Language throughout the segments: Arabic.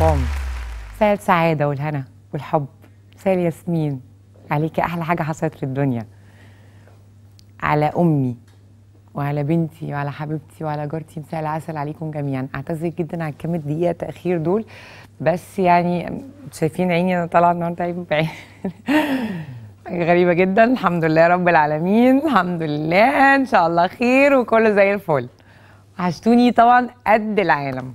الارقام مساء السعاده والهنا والحب مساء ياسمين عليكي احلى حاجه حصلت في الدنيا على امي وعلى بنتي وعلى حبيبتي وعلى جارتي مساء العسل عليكم جميعا اعتذر جدا على كام دقيقه تاخير دول بس يعني شايفين عيني انا طالعه النهارده عيب غريبه جدا الحمد لله رب العالمين الحمد لله ان شاء الله خير وكله زي الفل عشتوني طبعا قد العالم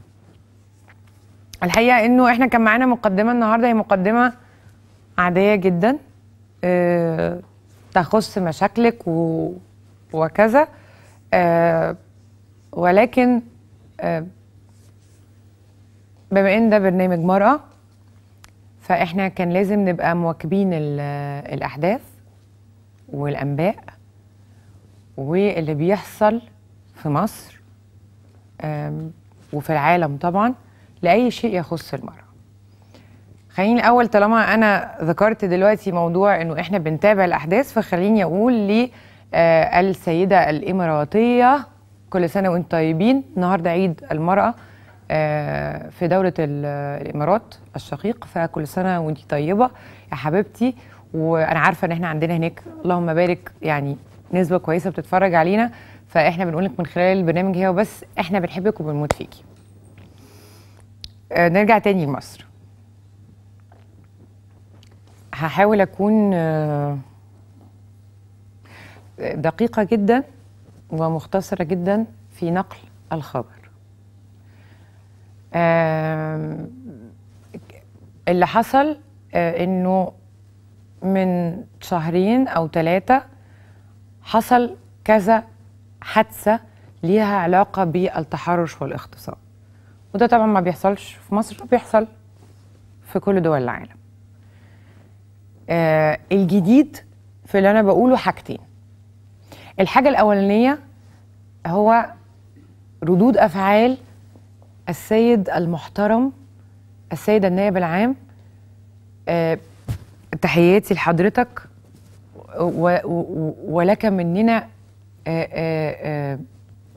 الحقيقه انه احنا كان معانا مقدمه النهارده هي مقدمه عاديه جدا أه تخص مشاكلك و... وكذا أه ولكن أه بما ان ده برنامج مرأة فاحنا كان لازم نبقى مواكبين الأحداث والأنباء واللي بيحصل في مصر وفي العالم طبعا لأي شيء يخص المرأة خليني الأول طالما أنا ذكرت دلوقتي موضوع إنه إحنا بنتابع الأحداث فخليني أقول للسيدة آه، الإماراتية كل سنة وأنتم طيبين النهاردة عيد المرأة آه، في دولة الإمارات الشقيق فكل سنة وأنت طيبة يا حبيبتي وأنا عارفة إن إحنا عندنا هناك اللهم بارك يعني نسبة كويسة بتتفرج علينا فإحنا بنقول لك من خلال البرنامج هي وبس إحنا بنحبك وبنموت فيكي آه، نرجع تاني لمصر هحاول اكون آه، دقيقه جدا ومختصره جدا في نقل الخبر اللي حصل آه، انه من شهرين او ثلاثه حصل كذا حادثه ليها علاقه بالتحرش والاغتصاب وده طبعا ما بيحصلش في مصر بيحصل في كل دول العالم آه الجديد في اللي انا بقوله حاجتين الحاجه الاولانيه هو ردود افعال السيد المحترم السيد النائب العام آه تحياتي لحضرتك ولك مننا آآ آه، آآ آه، آه،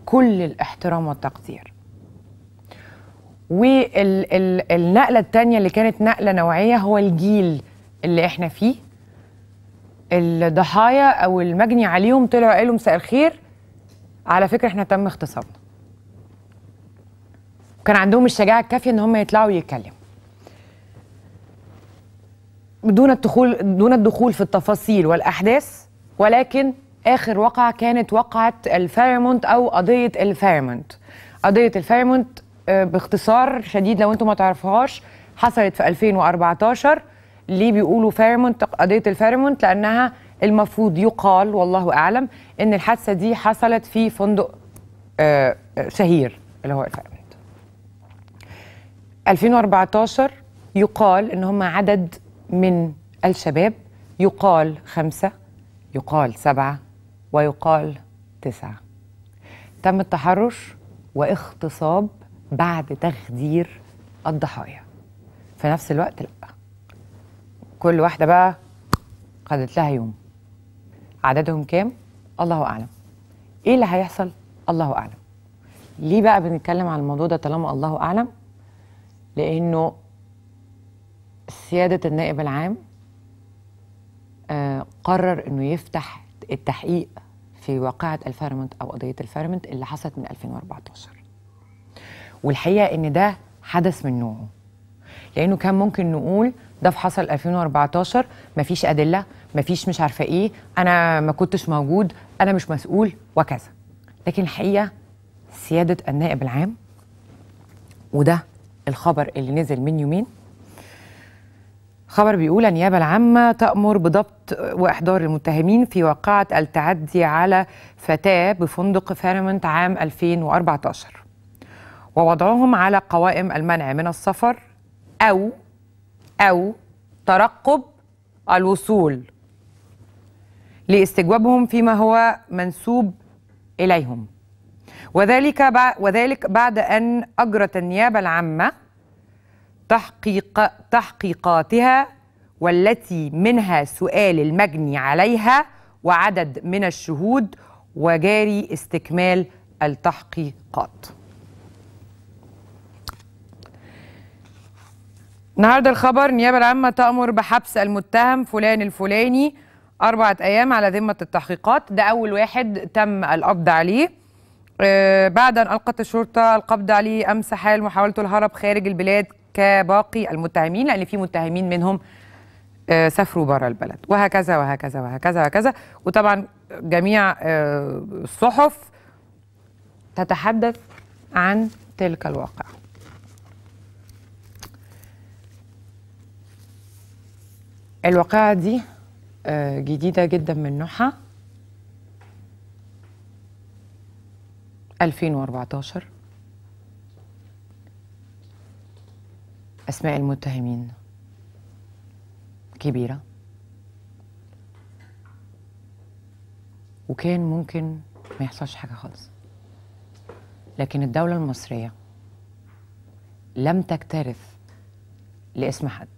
كل الاحترام والتقدير والنقله الثانيه اللي كانت نقله نوعيه هو الجيل اللي احنا فيه الضحايا او المجني عليهم طلعوا قالوا مساء الخير على فكره احنا تم اغتصابنا كان عندهم الشجاعه الكافيه ان هم يطلعوا يتكلموا دون الدخول دون الدخول في التفاصيل والاحداث ولكن اخر وقعه كانت وقعه الفيرمونت او قضيه الفيرمونت قضيه الفيرمونت باختصار شديد لو انتم ما تعرفوهاش حصلت في 2014 ليه بيقولوا فيرمونت قضيه الفيرمونت لانها المفروض يقال والله اعلم ان الحادثه دي حصلت في فندق آه، آه، شهير اللي هو الفيرمونت 2014 يقال ان هم عدد من الشباب يقال خمسه يقال سبعه ويقال تسعه تم التحرش واغتصاب بعد تخدير الضحايا في نفس الوقت لا كل واحده بقى خدت لها يوم عددهم كام الله اعلم ايه اللي هيحصل الله اعلم ليه بقى بنتكلم على الموضوع ده طالما الله اعلم لانه سياده النائب العام آه، قرر انه يفتح التحقيق في واقعه الفيرمنت او قضيه الفيرمنت اللي حصلت من 2014 والحقيقه ان ده حدث من نوعه لانه كان ممكن نقول ده في حصل 2014 مفيش ادله مفيش مش عارفه ايه انا ما كنتش موجود انا مش مسؤول وكذا لكن الحقيقه سياده النائب العام وده الخبر اللي نزل من يومين خبر بيقول النيابة العامة تأمر بضبط وإحضار المتهمين في واقعة التعدي على فتاة بفندق فارمنت عام 2014 ووضعهم على قوائم المنع من السفر أو أو ترقب الوصول لاستجوابهم فيما هو منسوب إليهم وذلك وذلك بعد أن أجرت النيابة العامة تحقيق تحقيقاتها والتي منها سؤال المجني عليها وعدد من الشهود وجاري استكمال التحقيقات النهارده الخبر النيابه العامه تامر بحبس المتهم فلان الفلاني اربعه ايام على ذمه التحقيقات ده اول واحد تم القبض عليه آه بعد ان القت الشرطه القبض عليه امس حال محاولته الهرب خارج البلاد كباقي المتهمين لان في متهمين منهم آه سافروا بره البلد وهكذا وهكذا وهكذا وهكذا وطبعا جميع آه الصحف تتحدث عن تلك الواقعه الواقعة دي آه، جديدة جدا من نوعها 2014 أسماء المتهمين كبيرة وكان ممكن ما يحصلش حاجة خالص لكن الدولة المصرية لم تكترث لاسم حد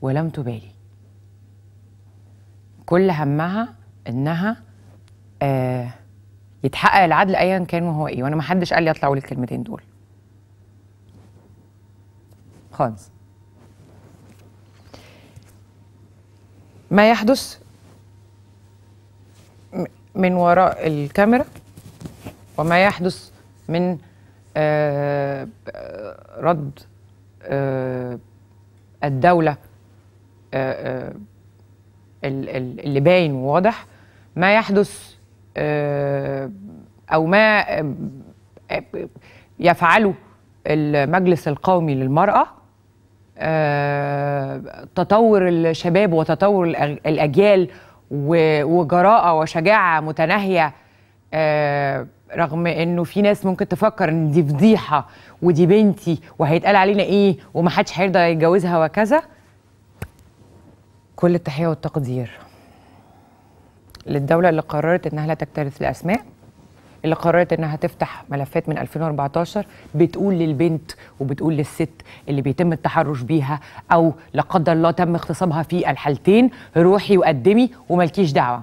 ولم تبالي كل همها انها آه يتحقق العدل ايا كان وهو ايه وانا ما حدش قال لي اطلع اقول الكلمتين دول خالص ما يحدث من وراء الكاميرا وما يحدث من آه، رد آه، الدولة آه، اللي باين وواضح ما يحدث آه، او ما آه، يفعله المجلس القومي للمراه آه، تطور الشباب وتطور الاجيال وجراءه وشجاعه متناهيه رغم انه في ناس ممكن تفكر ان دي فضيحه ودي بنتي وهيتقال علينا ايه ومحدش هيرضى يتجوزها وكذا كل التحية والتقدير للدولة اللي قررت إنها لا تكترث الأسماء اللي قررت إنها تفتح ملفات من 2014 بتقول للبنت وبتقول للست اللي بيتم التحرش بيها أو لا قدر الله تم اغتصابها في الحالتين روحي وقدمي وملكيش دعوة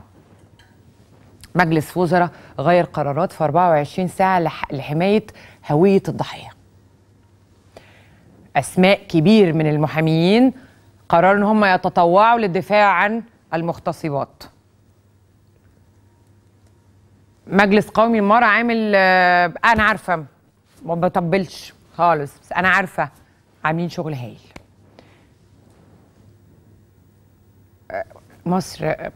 مجلس وزراء غير قرارات في 24 ساعة لحماية هوية الضحية أسماء كبير من المحاميين قرار ان هم يتطوعوا للدفاع عن المغتصبات مجلس قومي المرأة عامل آه، انا عارفه ما بطبلش خالص بس انا عارفه عاملين شغل هايل آه، مصر آه،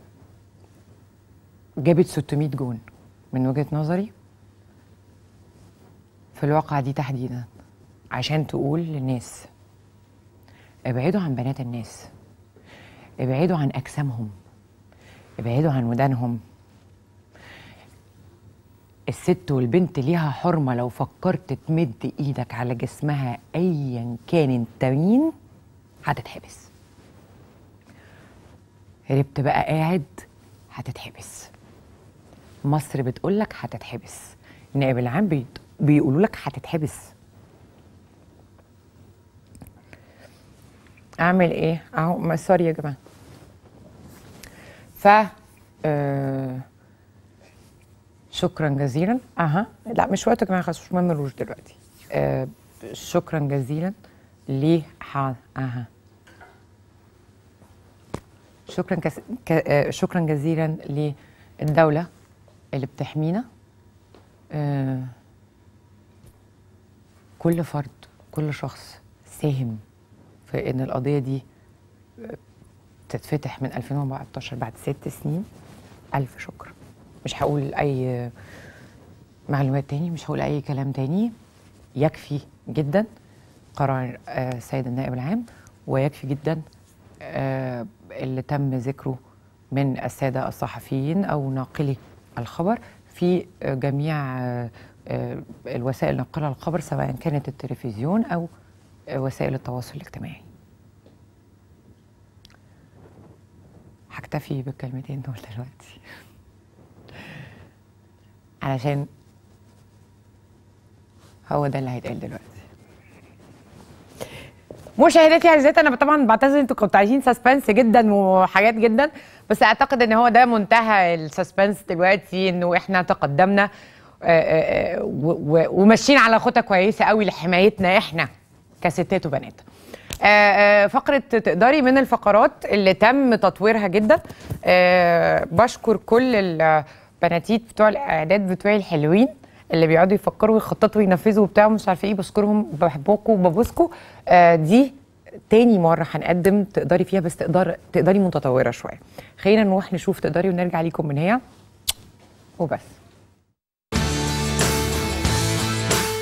جابت 600 جون من وجهه نظري في الواقع دي تحديدا عشان تقول للناس ابعدوا عن بنات الناس ابعدوا عن اجسامهم ابعدوا عن ودانهم الست والبنت ليها حرمة لو فكرت تمد ايدك على جسمها ايا كان انت مين هتتحبس هربت بقى قاعد هتتحبس مصر بتقولك هتتحبس نائب العام بيقولولك هتتحبس اعمل ايه اهو سوري يا جماعه ف آه شكرا جزيلا اها لا مش وقت يا جماعه خلاص مش مهم دلوقتي آه شكرا جزيلا ليه حال اها شكرا كس... ك... آه شكرا جزيلا للدوله اللي بتحمينا آه كل فرد كل شخص ساهم في ان القضيه دي آه، تتفتح من 2014 بعد ست سنين الف شكر مش هقول اي معلومات تاني مش هقول اي كلام تاني يكفي جدا قرار آه، السيد النائب العام ويكفي جدا آه، اللي تم ذكره من الساده الصحفيين او ناقلي الخبر في جميع الوسائل نقلها الخبر سواء كانت التلفزيون او وسائل التواصل الاجتماعي هكتفي بالكلمتين دول دلوقتي علشان هو ده اللي هيتقال دلوقتي مشاهداتي عزيزتي انا طبعا بعتذر انتوا كنتوا عايزين سسبنس جدا وحاجات جدا بس اعتقد ان هو ده منتهى السسبنس دلوقتي انه احنا تقدمنا وماشيين على خطى كويسه قوي لحمايتنا احنا كستات وبنات آه، آه، فقرة تقدري من الفقرات اللي تم تطويرها جدا آه، بشكر كل البناتيت بتوع الإعداد بتوعي الحلوين اللي بيقعدوا يفكروا ويخططوا وينفذوا وبتاع ومش عارفه ايه بشكرهم بحبكم وببوسكم دي تاني مره هنقدم تقدري فيها بس تقدر تقدري متطوره شويه خلينا نروح نشوف تقدري ونرجع ليكم من هي وبس